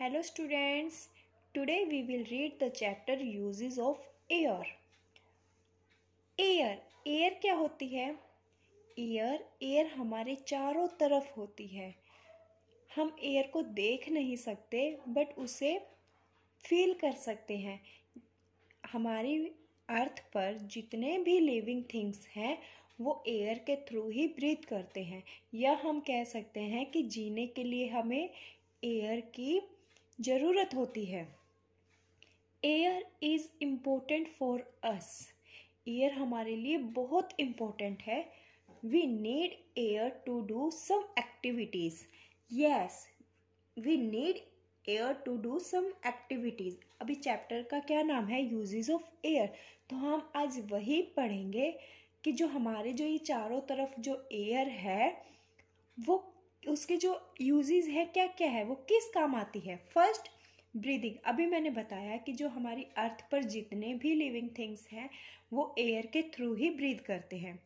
hello students today we will read the chapter uses of air air air क्या होती है air air हमारे चारों तरफ होती है हम एयर को देख नहीं सकते बट उसे फील कर सकते हैं हमारी अर्थ पर जितने भी लिविंग थिंग्स हैं वो एयर के थ्रू ही ब्रीथ करते हैं या हम कह सकते हैं कि जीने के लिए हमें एयर की ज़रूरत होती है air is important for us air हमारे लिए बहुत इम्पोर्टेंट है we need air to do some activities yes we need air to do some activities अभी चैप्टर का क्या नाम है यूजेज ऑफ एयर तो हम आज वही पढ़ेंगे कि जो हमारे जो ये चारों तरफ जो एयर है वो उसके जो यूजेस है क्या क्या है वो किस काम आती है फर्स्ट ब्रीदिंग अभी मैंने बताया कि जो हमारी अर्थ पर जितने भी लिविंग थिंग्स हैं वो एयर के थ्रू ही ब्रीद करते हैं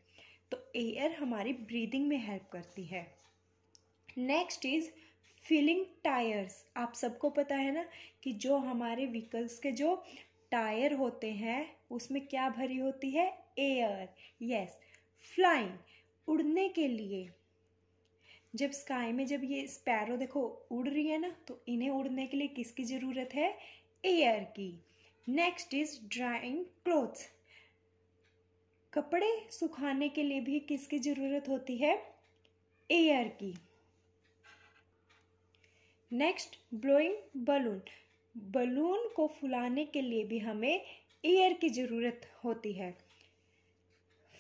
तो एयर हमारी ब्रीदिंग में हेल्प करती है नेक्स्ट इज फीलिंग टायर्स आप सबको पता है ना कि जो हमारे व्हीकल्स के जो टायर होते हैं उसमें क्या भरी होती है एयर यस फ्लाइंग उड़ने के लिए जब स्काई में जब ये स्पैरो देखो उड़ रही है ना तो इन्हें उड़ने के लिए किसकी ज़रूरत है एयर की नेक्स्ट इज ड्राइंग क्लोथ्स कपड़े सुखाने के लिए भी किसकी ज़रूरत होती है एयर की नेक्स्ट ब्लोइंग बलून बलून को फुलाने के लिए भी हमें एयर की ज़रूरत होती है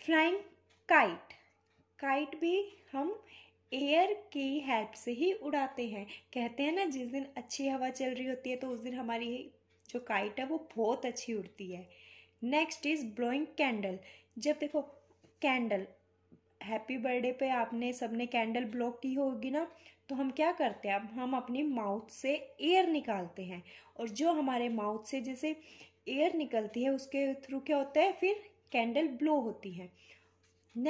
फ्लाइंग काइट काइट भी हम एयर की हेल्प से ही उड़ाते हैं कहते हैं ना जिस दिन अच्छी हवा चल रही होती है तो उस दिन हमारी जो काइट है वो बहुत अच्छी उड़ती है नेक्स्ट इज़ ब्लोइंग कैंडल जब देखो कैंडल हैप्पी बर्थडे पे आपने सबने कैंडल ब्लो की होगी ना तो हम क्या करते हैं अब हम अपनी माउथ से एयर निकालते हैं और जो हमारे माउथ से जैसे एयर निकलती है उसके थ्रू क्या होता है फिर कैंडल ब्लो होती है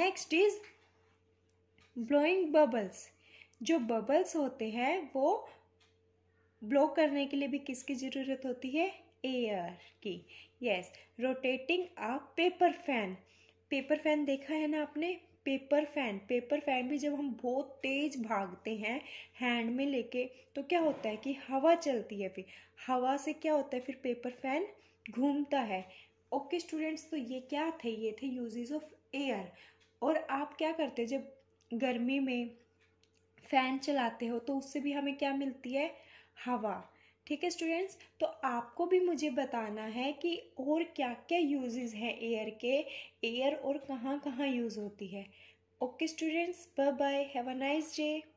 नेक्स्ट इज़ ब्लोइंग बबल्स जो बबल्स होते हैं वो ब्लो करने के लिए भी किसकी ज़रूरत होती है एयर की yes rotating a paper fan paper fan देखा है ना आपने पेपर फैन पेपर फैन भी जब हम बहुत तेज भागते हैं हैंड में लेके तो क्या होता है कि हवा चलती है फिर हवा से क्या होता है फिर पेपर फैन घूमता है ओके स्टूडेंट्स तो ये क्या थे ये थे यूजेज ऑफ एयर और आप क्या करते जब गर्मी में फ़ैन चलाते हो तो उससे भी हमें क्या मिलती है हवा ठीक है स्टूडेंट्स तो आपको भी मुझे बताना है कि और क्या क्या यूजेस हैं एयर के एयर और कहाँ कहाँ यूज़ होती है okay students bye bye have a nice day